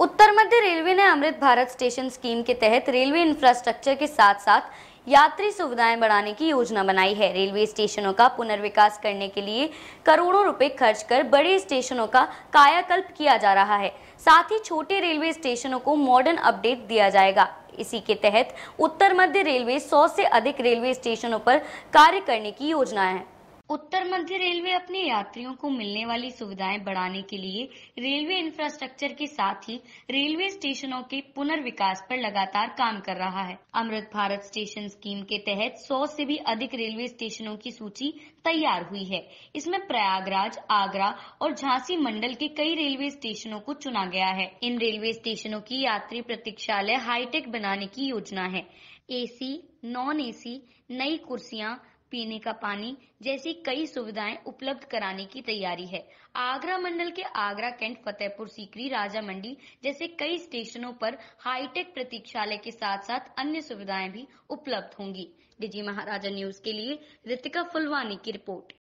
उत्तर मध्य railway ने अमृत Bharat station scheme के तहत रेलवे इंफ्रास्ट्रक्चर के साथ साथ यात्री सुविधाएं बढ़ाने की योजना बनाई है रेलवे स्टेशनों का पुनर्विकास करने के लिए करोड़ों रुपए खर्च कर बड़े स्टेशनों का कायाकल्प किया जा रहा है साथ ही छोटे रेलवे स्टेशनों को मॉडर्न अपडेट दिया जाएगा इसी के तहत उत्तर मध्य रेलवे 100 से अधिक रेलवे स्टेशनों पर कार्य करने की योजना है उत्तर मध्य रेलवे अपने यात्रियों को मिलने वाली सुविधाएं बढ़ाने के लिए रेलवे इंफ्रास्ट्रक्चर के साथ ही रेलवे स्टेशनों के पुनर्विकास पर लगातार काम कर रहा है अमृत भारत स्टेशन स्कीम के तहत 100 से भी अधिक रेलवे स्टेशनों की सूची तैयार हुई है इसमें प्रयागराज आगरा और झांसी मंडल के कई रेलवे स्टेशनों को चुना गया है इन रेलवे स्टेशनों की यात्री प्रतीक्षालय हाईटेक बनाने की योजना है एसी नॉन एसी नई कुर्सियां पीने का पानी जैसी कई सुविधाएं उपलब्ध कराने की तैयारी है आगरा मंडल के आगरा कैंट फतेहपुर सीकरी राजा मंडी जैसे कई स्टेशनों पर हाईटेक प्रतीक्षालय के साथ साथ अन्य सुविधाएं भी उपलब्ध होंगी डीजी महाराजा न्यूज के लिए ऋतिका फुलवानी की रिपोर्ट